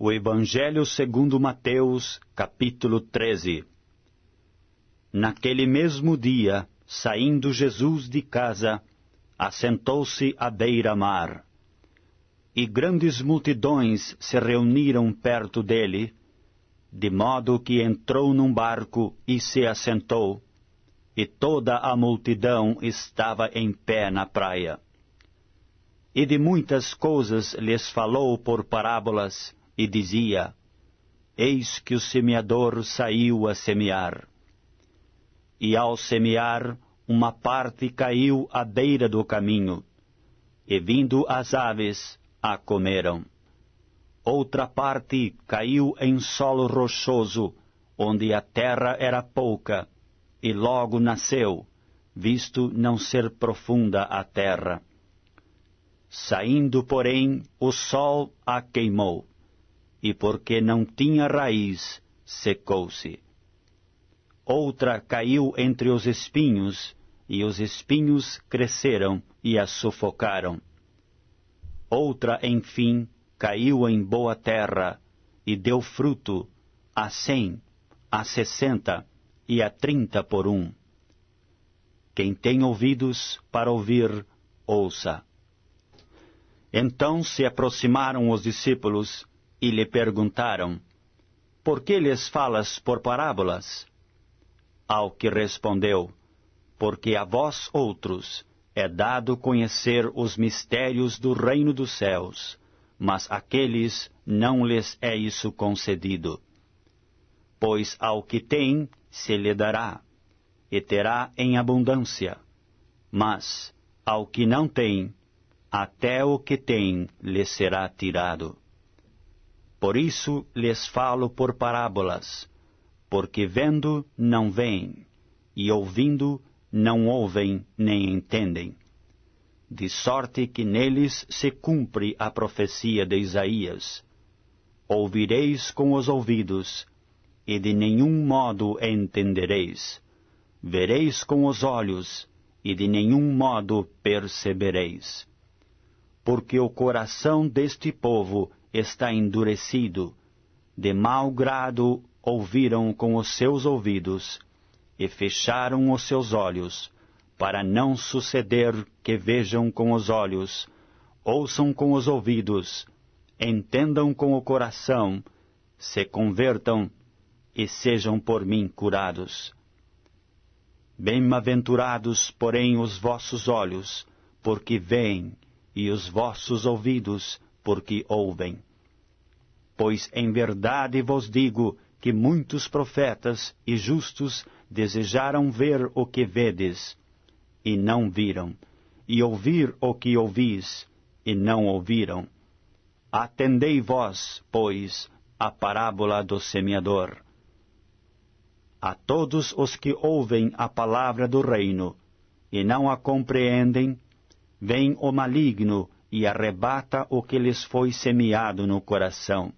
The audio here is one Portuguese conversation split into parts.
O Evangelho segundo Mateus, capítulo 13. Naquele mesmo dia, saindo Jesus de casa, assentou-se à beira-mar. E grandes multidões se reuniram perto dele, de modo que entrou num barco e se assentou, e toda a multidão estava em pé na praia. E de muitas coisas lhes falou por parábolas, e dizia: Eis que o semeador saiu a semear. E ao semear, uma parte caiu à beira do caminho, e vindo as aves, a comeram. Outra parte caiu em solo rochoso, onde a terra era pouca, e logo nasceu, visto não ser profunda a terra. Saindo, porém, o sol a queimou, e porque não tinha raiz, secou-se. Outra caiu entre os espinhos, e os espinhos cresceram e a sufocaram. Outra, enfim, caiu em boa terra, e deu fruto a cem, a sessenta e a trinta por um. Quem tem ouvidos para ouvir, ouça. Então se aproximaram os discípulos e lhe perguntaram: Por que lhes falas por parábolas? Ao que respondeu: Porque a vós outros é dado conhecer os mistérios do reino dos céus, mas àqueles não lhes é isso concedido. Pois ao que tem se lhe dará, e terá em abundância, mas ao que não tem, até o que tem lhe será tirado. Por isso lhes falo por parábolas, porque vendo não veem, e ouvindo não ouvem nem entendem. De sorte que neles se cumpre a profecia de Isaías: Ouvireis com os ouvidos, e de nenhum modo entendereis. Vereis com os olhos, e de nenhum modo percebereis. Porque o coração deste povo está endurecido. De mau grado ouviram com os seus ouvidos e fecharam os seus olhos, para não suceder que vejam com os olhos, ouçam com os ouvidos, entendam com o coração, se convertam e sejam por mim curados. Bem-aventurados, porém, os vossos olhos, porque veem, e os vossos ouvidos, porque ouvem. Pois em verdade vos digo que muitos profetas e justos desejaram ver o que vedes, e não viram, e ouvir o que ouvis, e não ouviram. Atendei vós, pois, à parábola do semeador. A todos os que ouvem a palavra do reino, e não a compreendem, vem o maligno e arrebata o que lhes foi semeado no coração.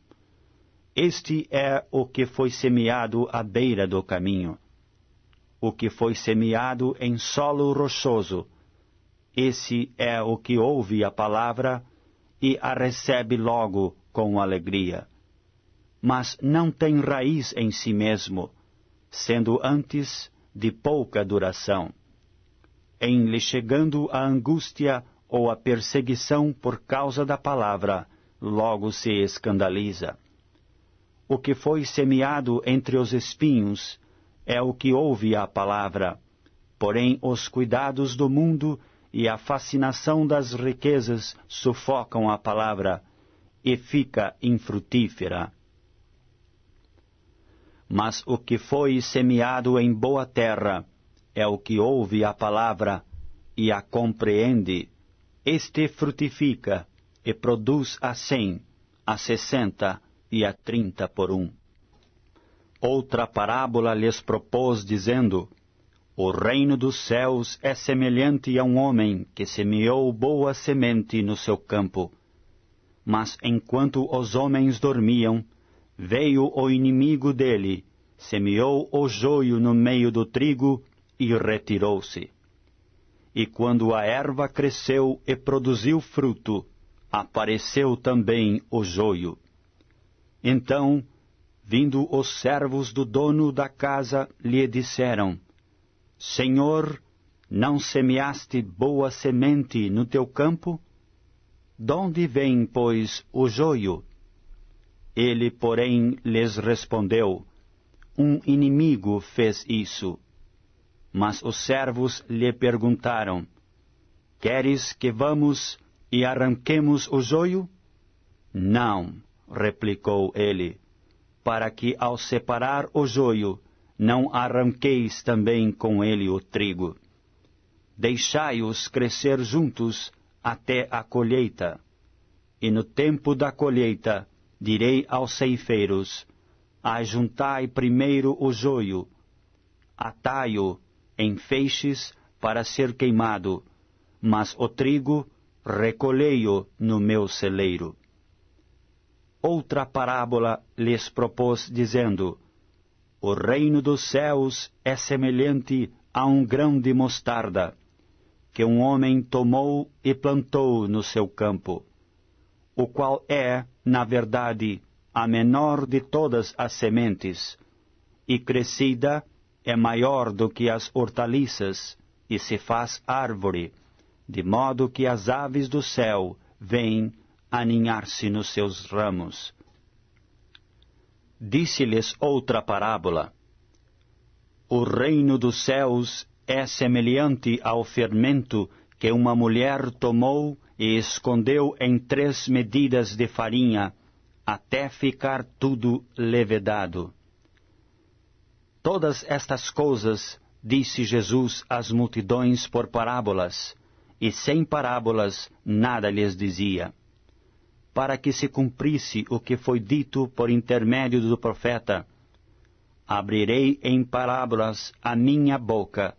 Este é o que foi semeado à beira do caminho. O que foi semeado em solo rochoso, esse é o que ouve a palavra e a recebe logo com alegria. Mas não tem raiz em si mesmo, sendo antes de pouca duração. Em lhe chegando a angústia ou a perseguição por causa da palavra, logo se escandaliza. O que foi semeado entre os espinhos é o que ouve a palavra, porém os cuidados do mundo e a fascinação das riquezas sufocam a palavra e fica infrutífera. Mas o que foi semeado em boa terra é o que ouve a palavra e a compreende este frutifica e produz a cem, a sessenta e a trinta por um. Outra parábola lhes propôs, dizendo, O reino dos céus é semelhante a um homem que semeou boa semente no seu campo. Mas enquanto os homens dormiam, veio o inimigo dele, semeou o joio no meio do trigo e retirou-se. E quando a erva cresceu e produziu fruto, apareceu também o joio. Então, vindo os servos do dono da casa, lhe disseram: Senhor, não semeaste boa semente no teu campo? Donde vem, pois, o joio? Ele, porém, lhes respondeu: Um inimigo fez isso. Mas os servos lhe perguntaram: Queres que vamos e arranquemos o joio? Não, replicou ele, para que ao separar o joio não arranqueis também com ele o trigo. Deixai-os crescer juntos até a colheita. E no tempo da colheita direi aos ceifeiros: Ajuntai primeiro o joio, atai-o em feixes para ser queimado, mas o trigo recolhei-o no meu celeiro. Outra parábola lhes propôs, dizendo: O reino dos céus é semelhante a um grão de mostarda, que um homem tomou e plantou no seu campo, o qual é, na verdade, a menor de todas as sementes, e crescida, é maior do que as hortaliças e se faz árvore, de modo que as aves do céu vêm aninhar-se nos seus ramos. Disse-lhes outra parábola: O reino dos céus é semelhante ao fermento que uma mulher tomou e escondeu em três medidas de farinha, até ficar tudo levedado. Todas estas coisas disse Jesus às multidões por parábolas, e sem parábolas nada lhes dizia, para que se cumprisse o que foi dito por intermédio do profeta: Abrirei em parábolas a minha boca,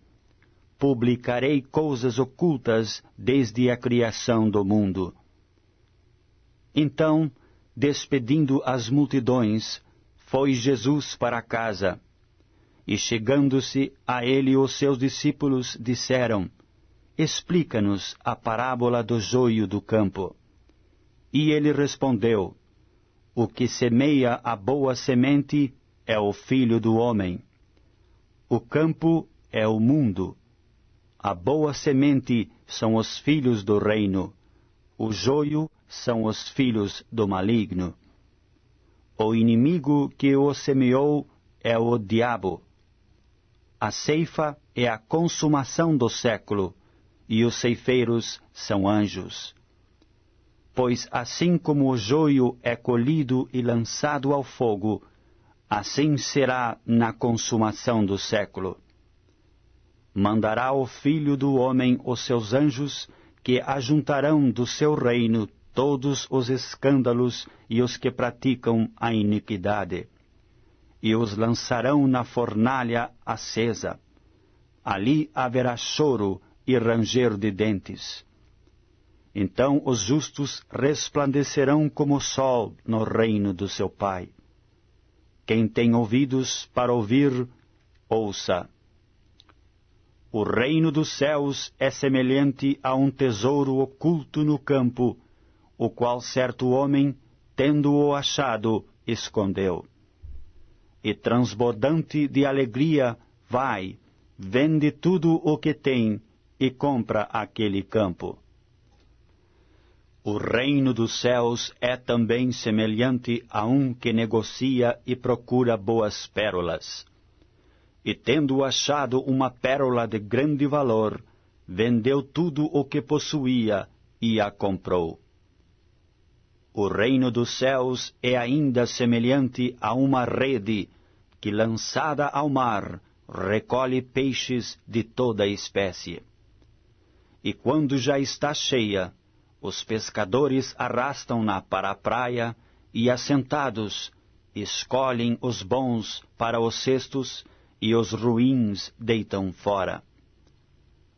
publicarei coisas ocultas desde a criação do mundo. Então, despedindo as multidões, foi Jesus para casa e chegando-se a ele, os seus discípulos disseram: Explica-nos a parábola do joio do campo. E ele respondeu: O que semeia a boa semente é o filho do homem. O campo é o mundo. A boa semente são os filhos do reino. O joio são os filhos do maligno. O inimigo que o semeou é o diabo. A ceifa é a consumação do século, e os ceifeiros são anjos. Pois assim como o joio é colhido e lançado ao fogo, assim será na consumação do século. Mandará o Filho do Homem os seus anjos, que ajuntarão do seu reino todos os escândalos e os que praticam a iniquidade e os lançarão na fornalha acesa. Ali haverá choro e ranger de dentes. Então os justos resplandecerão como o sol no reino do seu Pai. Quem tem ouvidos para ouvir, ouça. O reino dos céus é semelhante a um tesouro oculto no campo, o qual certo homem, tendo-o achado, escondeu e transbordante de alegria, vai, vende tudo o que tem e compra aquele campo. O reino dos céus é também semelhante a um que negocia e procura boas pérolas. E tendo achado uma pérola de grande valor, vendeu tudo o que possuía e a comprou. O reino dos céus é ainda semelhante a uma rede que, lançada ao mar, recolhe peixes de toda espécie. E quando já está cheia, os pescadores arrastam-na para a praia e, assentados, escolhem os bons para os cestos e os ruins deitam fora.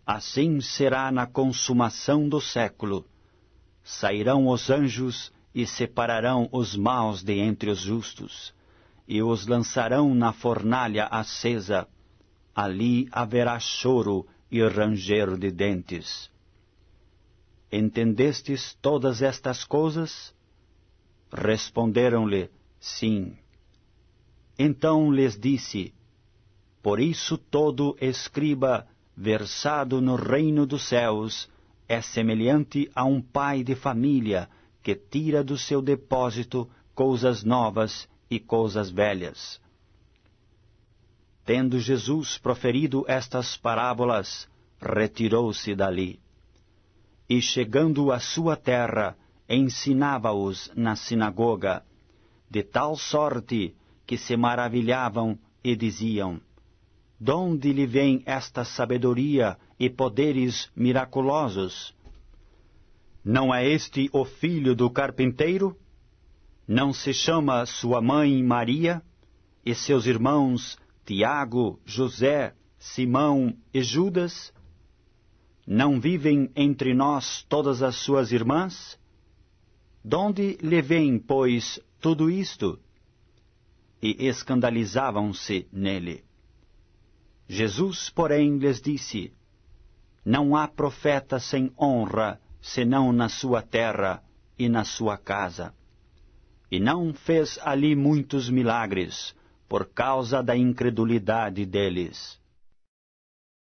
Assim será na consumação do século. Sairão os anjos e separarão os maus de entre os justos, e os lançarão na fornalha acesa. Ali haverá choro e ranger de dentes. Entendestes todas estas coisas? Responderam-lhe, sim. Então lhes disse, Por isso todo escriba versado no reino dos céus é semelhante a um pai de família, que tira do seu depósito coisas novas e coisas velhas. Tendo Jesus proferido estas parábolas, retirou-se dali. E chegando à sua terra, ensinava-os na sinagoga, de tal sorte que se maravilhavam e diziam: Donde lhe vem esta sabedoria e poderes miraculosos? Não é este o filho do carpinteiro? Não se chama sua mãe Maria e seus irmãos Tiago, José, Simão e Judas? Não vivem entre nós todas as suas irmãs? Donde lhe vem, pois, tudo isto? E escandalizavam-se nele. Jesus, porém, lhes disse: Não há profeta sem honra senão na sua terra e na sua casa. E não fez ali muitos milagres, por causa da incredulidade deles.